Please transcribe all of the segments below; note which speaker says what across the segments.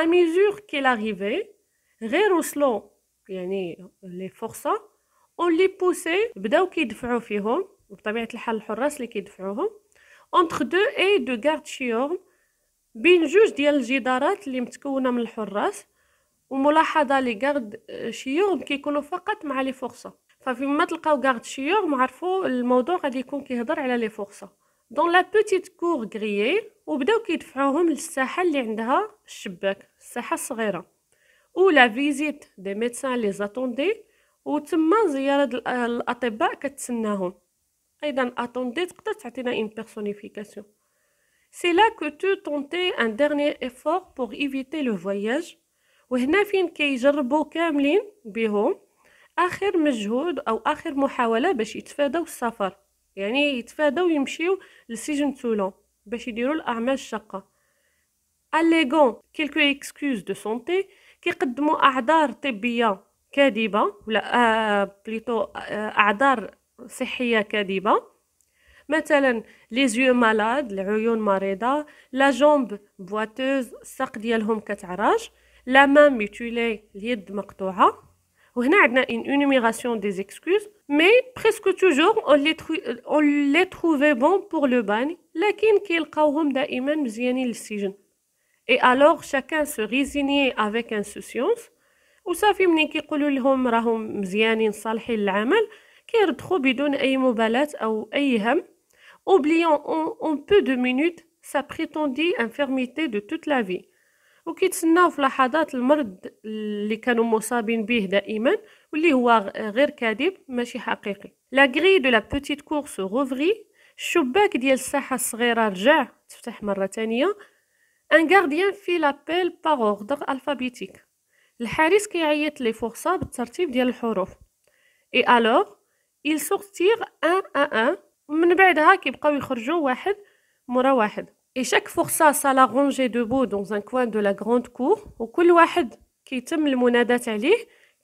Speaker 1: à mesure qu'il arrivait, غير وصلوا يعني لي فرصة اون لي بوسي بداو كيدفعو فيهم بطبيعة الحال الحراس اللي كيدفعوهم اونتر دو اي دو غارد شيورم بين جوج ديال الجدارات اللي متكونه من الحراس وملاحظه لي غارد شيورم كيكونوا فقط مع لي فرصة ففيما تلقاو غارد شيورم عرفو الموضوع غادي يكون كيهضر على لي فرصة دون لا بوتيت كور غريي وبداو كيدفعوهم للساحه اللي عندها الشباك الساحه الصغيره لا فيزيت دي ميدسان لي زاتوندي وتما زياره الاطباء كتسناهم ايضا اتوندي تقدر تعطينا ان بيرسونيفيكاسيون سي لا كو تو تونتي ان ديرنيير افور بور ايفيتي لو فواياج وهنا فين كيجربوا كاملين بهم اخر مجهود او اخر محاوله باش يتفاداو السفر يعني يتفاداو يمشيو لسجن تولون باش يديروا الاعمال الشاقه الليغون كيلكو اكسكوز دو سونتي كيقدموا اعذار طبيه كاذبه ولا آه بليتو آه اعذار صحيه كاذبه مثلا لي زيو مالاد العيون مريضه لا جومب بواتوز الساق ديالهم كتعراج لا مام ميتولي اليد مقطوعه On a une énumération des excuses mais presque toujours on les trouvait bons pour le bagne et alors chacun se résignait avec insouciance وصافي fait le لهم ou مزيانين صالحين للعمل the qu'ils ou ou oubliant en, en peu de minutes sa prétendue infirmité de toute la vie وكيتسناو في لحظات المرض اللي كانوا مصابين به دائما واللي هو غير كاذب ماشي حقيقي لا غري دو لا بوتيت كورس روفري الشباك ديال الساحه الصغيره رجع تفتح مره ثانيه ان غارديان في لابيل بار اوردر الفابيتيك الحارس كيعيط لي فرصه بالترتيب ديال الحروف اي الوغ il sortir ان ان ان من بعدها كيبقاو يخرجوا واحد مورا واحد Et chaque ça la rangeait debout dans un coin de la grande cour au وكل واحد كيتم المنادات عليه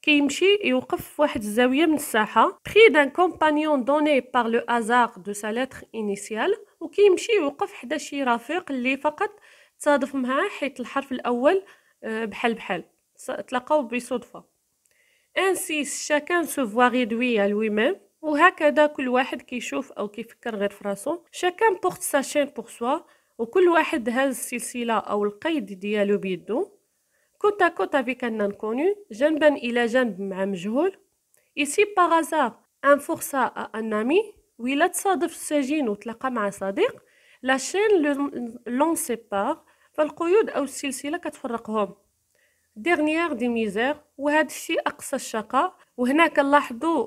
Speaker 1: كيمشي يوقف في واحد الزاوية من الساحة pris d'un compagnon donné par le hasard de sa lettre initiale وكيمشي يوقف حدا شي رفيق اللي فقط تصادف معاه حيت الحرف الأول بحال بحال تلاقاو بصدفة ainsi chacun se voit réduit à lui-même وهكذا كل واحد كيشوف أو كيفكر غير في راسو chacun porte sa chaîne pour soi وكل واحد هاز السلسله او القيد ديالو بيدو كوتا كوتا في ان نكونو جنبا الى جنب مع مجهول إيسي باغازار أن un forçat à تصادف السجين وتلاقى مع صديق لا شين لون سيبار فالقيود او السلسله كتفرقهم ديرنيير دي ميزير وهذا الشيء اقصى الشقاء وهناك كنلاحظوا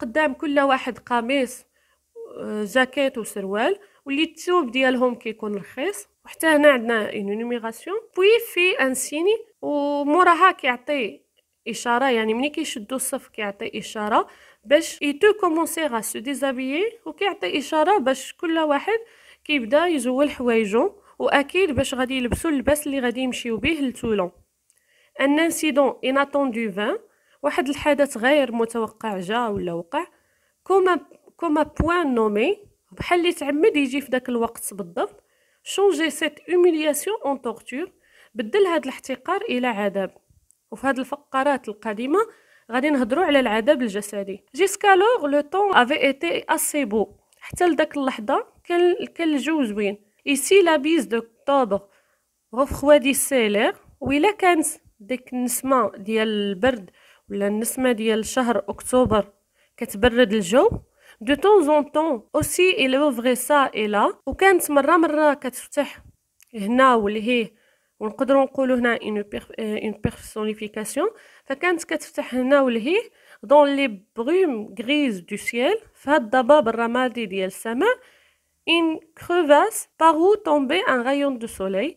Speaker 1: قدام كل واحد قميص آه، جاكيت وسروال واللي الثوب ديالهم كيكون رخيص وحتى هنا عندنا اون نوميغاسيون بوي في ان سيني وموراها كيعطي اشاره يعني ملي كيشدو الصف كيعطي اشاره باش اي كومونسي كومونسيغا سو ديزابيي وكيعطي اشاره باش كل واحد كيبدا يزول حوايجو واكيد باش غادي يلبسوا اللباس اللي غادي يمشيو به لتولون ان انسيدون اناتوندو 20 واحد الحدث غير متوقع جا ولا وقع كوما كوما بوان نومي بحال اللي تعمد يجي في داك الوقت بالضبط شونجي سيت اوميلياسيون اون تورتور بدل هاد الاحتقار الى عذاب وفي هاد الفقرات القادمه غادي نهضروا على العذاب الجسدي جيسكالوغ لو طون افي ايتي اسي بو حتى لداك اللحظه كان كان الجو زوين ايسي لا بيز دو اكتوبر غفخوادي سيلير وإلا كانت ديك النسمه ديال البرد ولا النسمه ديال شهر اكتوبر كتبرد الجو دو طون زون طون اوسي أوفغي سا الى وكانت مره مره كتفتح هنا ولهي ونقدروا نقولوا هنا اون بيرسونيفيكاسيون فكانت كتفتح هنا ولهي دون لي بروم غريز دو سيل فهاد الضباب الرمادي ديال السماء ان كروفاس باغو طومبي ان غايون دو سولي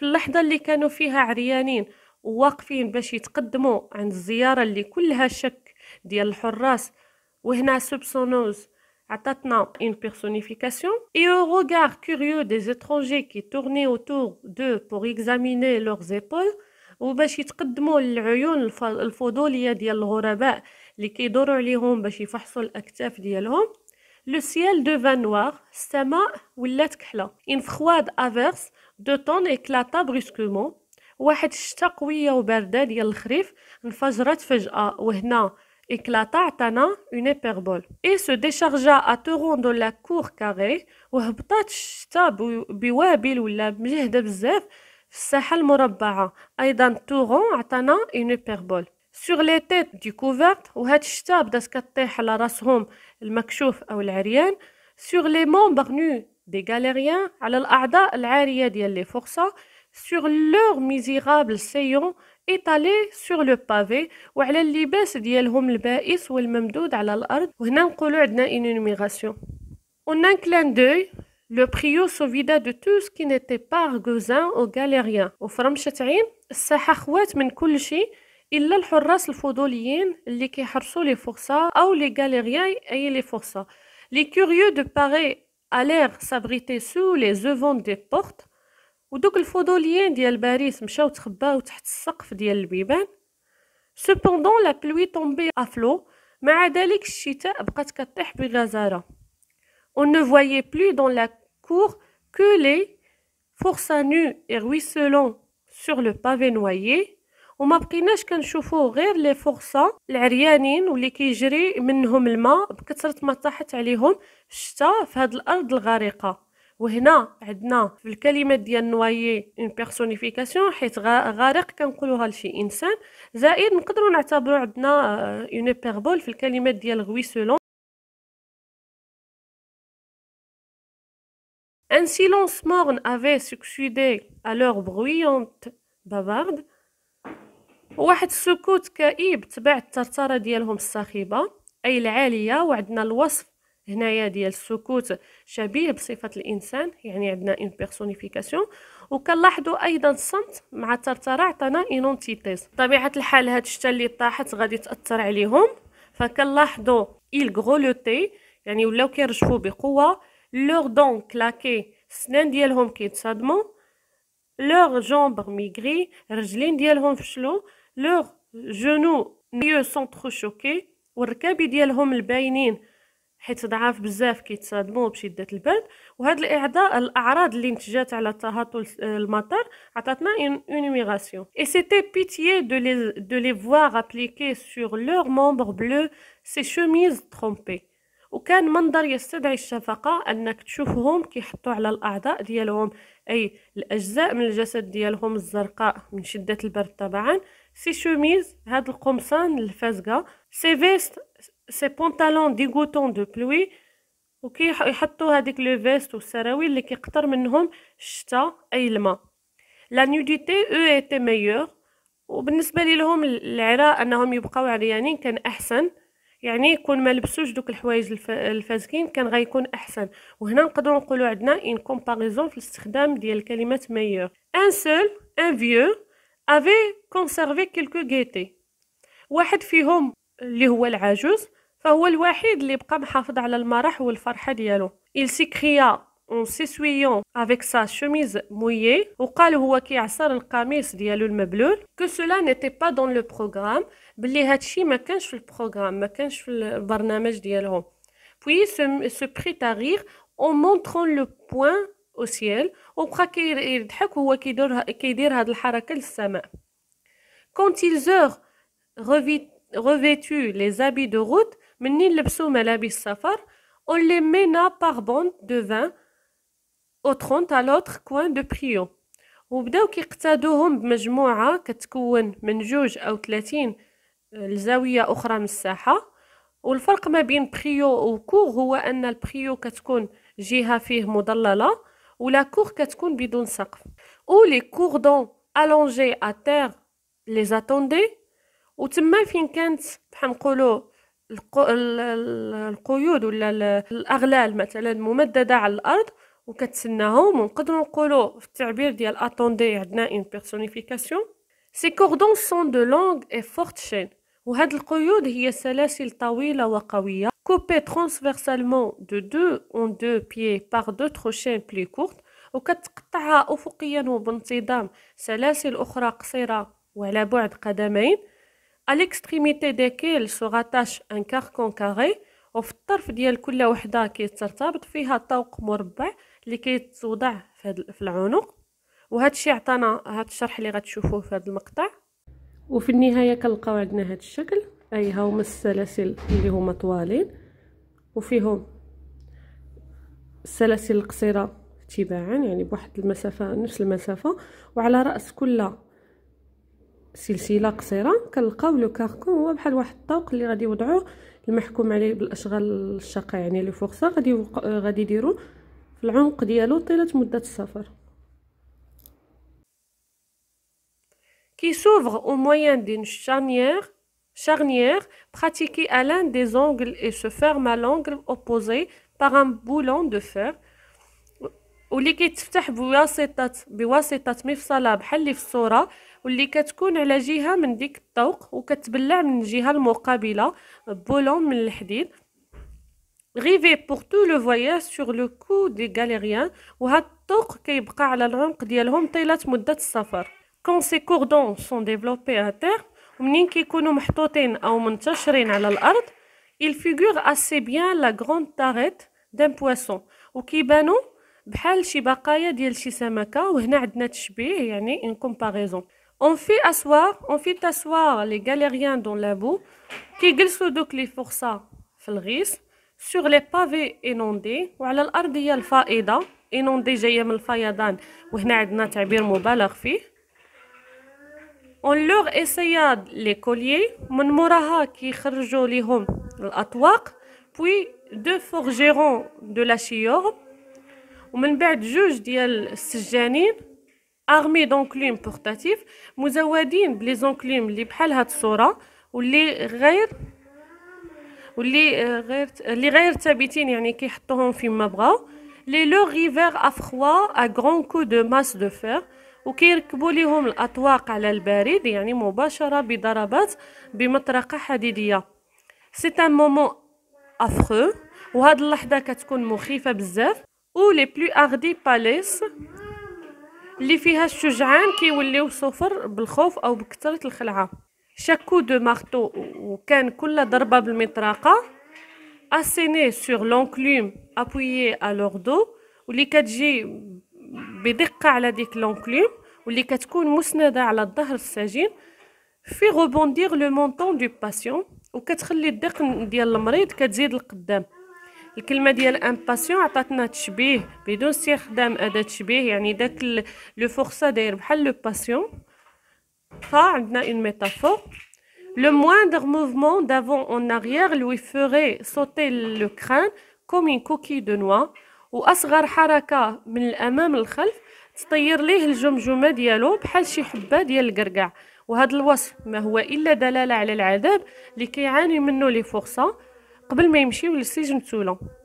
Speaker 1: في اللحظة اللي كانوا فيها عريانين وواقفين باش يتقدموا عند الزيارة اللي كلها شك ديال الحراس وهنا سبسونوز عطاتنا اون بيرسونيفيكاسيون اي او روغار كوريو دي étrangers كي تورني اوتور دو بور اكزاميني لور زيبول وباش يتقدموا للعيون الفضولية ديال الغرباء اللي كيدوروا عليهم باش يفحصوا الأكتاف ديالهم لو سيال دو فانوار السماء ولات كحلة إن فخواد أفيرس دو طون اكلاطا بريسكومون واحد الشتا قويه وبارده ديال الخريف انفجرت فجاه وهنا اكلاطا عطانا اون hyperbole اي سو ديشارجا à دو dans la cour carrée وهبطت الشتا بوابل ولا مجهده بزاف في الساحه المربعه ايضا تورون عطانا اون hyperbole سور لي تيت دي كوفرت وهاد الشتا بدات كطيح على راسهم المكشوف او العريان سور لي مون نو des galériens على الأعضاء العارية ديال les forçats sur leurs misérables saillants étalés sur le pavé وعلى اللباس ديالهم البائس والممدود على الأرض وهنا نقولوا عندنا une énumération en un clin d'œil le prio se vida de tout ce qui n'était pas argousin aux galériens. وفي شتعين الساحة خوات من كل شيء إلا الحراس الفضوليين اللي كيحرسوا لي فرصة أو لي غاليريان أي لي فرصة لي كوريو دو باغي l'air s'abritait sous les œuvres des portes, où donc le fondolien de Baris mchaut chbaut tchat sakf de l'biban. Cependant, la pluie tombait à flot, mais à chita abkat katech bilazara. On ne voyait plus dans la cour que les forçats nus et ruisselants sur le pavé noyé. وما بقيناش كنشوفو غير لي فرصة العريانين واللي كيجري منهم الماء بكثرة ما طاحت عليهم الشتا في هاد الأرض الغارقة وهنا عندنا في الكلمه ديال نوايي اون بيرسونيفيكاسيون حيت غارق كنقولوها لشي انسان زائد نقدروا نعتبروا عندنا اون آه، بيربول في الكلمه ديال غويسولون Un silence morne avait succédé à leur bruyante bavarde. واحد السكوت كئيب تبع الثرثره ديالهم الصاخبه اي العاليه وعندنا الوصف هنايا ديال السكوت شبيه بصفه الانسان يعني عندنا اون بيرسونيفيكاسيون وكنلاحظوا ايضا الصمت مع الثرثره عطانا اينونتيتيز بطبيعه الحال هاد الشتا اللي طاحت غادي تاثر عليهم فكنلاحظوا ايل غولوتي يعني ولاو كيرجفوا بقوه لوغ دون كلاكي السنان ديالهم كيتصادمو لوغ جومبر ميغري الرجلين ديالهم فشلو لوغ جنو نيو شوكي والركابي ديالهم الباينين حيت ضعاف بزاف كيتصادموا بشده البرد وهاد الاعضاء الاعراض اللي نتجات على تهطل المطر عطاتنا ميغاسيون اي سيتي بيتيي دو لي دو لي فوار ابليكي سور لور مومبر بلو سي شوميز ترومبي وكان منظر يستدعي الشفقة أنك تشوفهم كيحطوا على الأعضاء ديالهم أي الأجزاء من الجسد ديالهم الزرقاء من شدة البرد طبعا سي شوميز هاد القمصان الفازقه سي فيست سي بونطالون غوتون دو بلوي يحطوا هذيك لو فيست والسراويل اللي كيقطر منهم الشتا اي الماء لا نيوديتي او ايتي ميور وبالنسبه لهم العراء انهم يبقاو عريانين كان احسن يعني يكون ما لبسوش دوك الحوايج الفازكين كان غيكون احسن وهنا نقدروا نقولوا عندنا ان كومباريزون في الاستخدام ديال كلمه ميور ان سول ان فيو افي كونسيرفي كيلكو غيتي واحد فيهم اللي هو العجوز فهو الوحيد اللي بقى محافظ على المرح والفرحه ديالو il s'écria en s'essuyant avec sa chemise mouillée وقال هو كيعصر القميص ديالو المبلول que cela n'était pas dans le programme بلي هادشي ما كانش في البروغرام ما كانش في البرنامج ديالهم puis se, se prit à rire en montrant le poing اوسيال وبقى كيضحك هو كيدور كيدير هاد الحركه للسماء كونت ils revêtu les habits de route مني لبسو ملابس السفر on les mena par bande de 20 au 30 à l'autre coin de Prio وبداو كيقتادوهم بمجموعه كتكون من جوج او 30 آه، لزاويه اخرى من الساحه والفرق ما بين بريو وكور هو ان البريو كتكون جهه فيه مضلله ولا كور كتكون بدون سقف او لي كوردون الونجي ا تير لي زاتوندي تما فين كانت بحال نقولوا القيود ولا الاغلال مثلا ممدده على الارض وكتسناهم ونقدروا نقولوا في التعبير ديال اتوندي عندنا ان بيرسونيفيكاسيون سي كوردون سون دو لونغ اي فورت شين وهاد القيود هي سلاسل طويله وقويه coupée transversalement de deux en deux pieds par d'autres chaînes plus courtes وكتقطعها أفقيا وبانتظام سلاسل أخرى قصيرة وعلى بعد قدمين à l'extrémité desquelles se rattache un carcan carré وفي الطرف ديال كل وحدة كيترتبط فيها طوق مربع اللي كيتوضع في العنق وهذا الشيء عطانا هذا الشرح اللي غتشوفوه في هذا المقطع وفي النهايه كنلقاو عندنا هذا الشكل أي هما السلاسل اللي هما طوالين وفيهم السلاسل القصيرة تباعا يعني بواحد المسافة نفس المسافة وعلى رأس كل سلسلة قصيرة كنلقاو لو كاركون هو بحال واحد الطوق اللي غادي يوضعوه المحكوم عليه بالأشغال الشاقة يعني لي فورسا غادي غادي يديروا في العمق ديالو طيلة مدة السفر كي سوفغ او موين d'une شانيير charnière pratiquée à l'un des angles et se ferme à l'angle opposé par un boulon de fer واللي كيتفتح بواسطة بواسطة مفصلة بحال اللي في الصورة واللي كتكون على جهة من ديك الطوق وكتبلع من الجهة المقابلة بولون من الحديد غيفي بوغ تو لو فواياج سور لو كو دي غاليريان وهاد الطوق كيبقى على العمق ديالهم طيلة مدة السفر كون سي كوردون سون ديفلوبي ا تيغ ومنين كيكونوا محطوطين او منتشرين على الارض figure اسي bien لا grande tarette d'un بواسون وكيبانوا بحال شي بقايا ديال شي سمكه وهنا عندنا تشبيه يعني ان كومباريزون اون في اسوار اون في تسوار لي غاليريان دون لابو كيجلسوا دوك لي فرصا في الغيس سور لي بافي انوندي وعلى الارضيه الفائضه انوندي جايه من الفيضان وهنا عندنا تعبير مبالغ فيه on leur essaya les colliers, qui puis deux forgerons de la chior, et juge armés d'enclumes portatifs, nous les enclumes de sont sora ou les rires euh, euh, qui sont les rires qui les rires à froid, à grands coups de masse de fer, وكيركبوا ليهم الأطواق على البريد يعني مباشرة بضربات بمطرقة حديدية سي ان مومون افخو وهاد اللحظة كتكون مخيفة بزاف و لي بلو اغدي باليس اللي فيها الشجعان كيوليو صفر بالخوف او بكثرة الخلعة شاكو دو مارتو وكان كل ضربة بالمطرقة اسيني سور لونكلوم ابويي على لوغدو واللي كتجي بدقة على ديك لونكليم واللي كتكون مسندة على الظهر السجين في غوبونديغ لو مونطون دو باسيون وكتخلي الدقن ديال المريض كتزيد لقدام الكلمه ديال باسيون عطاتنا تشبيه بدون استخدام اداه تشبيه يعني داك لو فورسا داير بحال لو باسيون فعندنا اون ميتافور لو مواندغ موفمون دافون اون arrière لوي فوغي صوتي لو كران كوم اون كوكي دو نوا واصغر حركه من الامام للخلف تطير ليه الجمجمه ديالو بحال شي حبه ديال القرقع وهذا الوصف ما هو الا دلاله على العذاب اللي كيعاني منه لي فورسا قبل ما يمشيو للسجن تولون